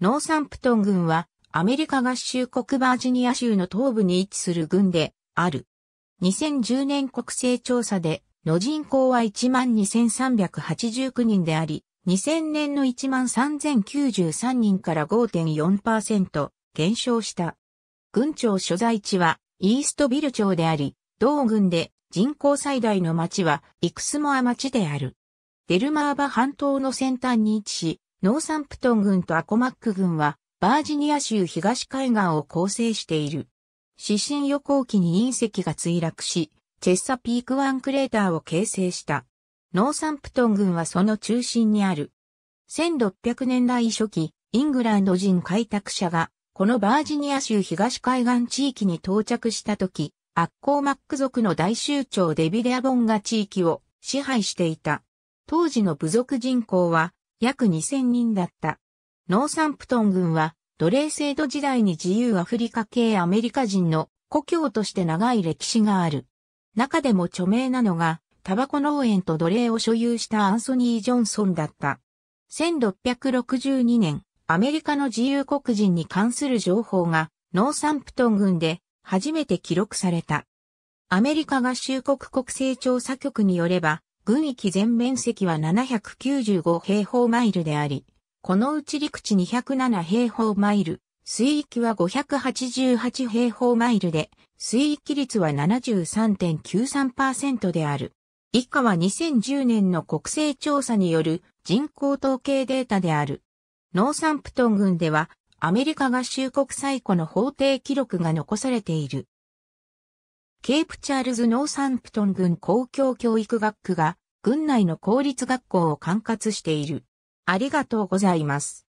ノーサンプトン郡は、アメリカ合衆国バージニア州の東部に位置する郡である。2010年国勢調査で、の人口は12,389人であり、2000年の13,093人から5.4%減少した。郡庁所在地はイーストビル町であり、同郡で人口最大の町はイクスモア町である。デルマーバ半島の先端に位置し、ノーサンプトン軍とアコマック軍は、バージニア州東海岸を構成している。指針予行期に隕石が墜落し、チェッサピーク湾クレーターを形成した。ノーサンプトン軍はその中心にある。1600年代初期、イングランド人開拓者が、このバージニア州東海岸地域に到着した時、アッコーマック族の大酋長デビデアボンが地域を支配していた。当時の部族人口は約2000人だった。ノーサンプトン軍は奴隷制度時代に自由アフリカ系アメリカ人の故郷として長い歴史がある。中でも著名なのが、タバコ農園と奴隷を所有したアンソニー・ジョンソンだった。1662年、アメリカの自由黒人に関する情報が、ノーサンプトン軍で初めて記録された。アメリカ合衆国国勢調査局によれば、群域全面積は795平方マイルであり、このうち陸地207平方マイル、水域は588平方マイルで、水域率は73.93%である。以下は2010年の国勢調査による人口統計データである。ノーサンプトン群では、アメリカ合衆国最古の法定記録が残されている。ケープチャールズ・ノーサンプトン郡公共教育学区が郡内の公立学校を管轄している。ありがとうございます。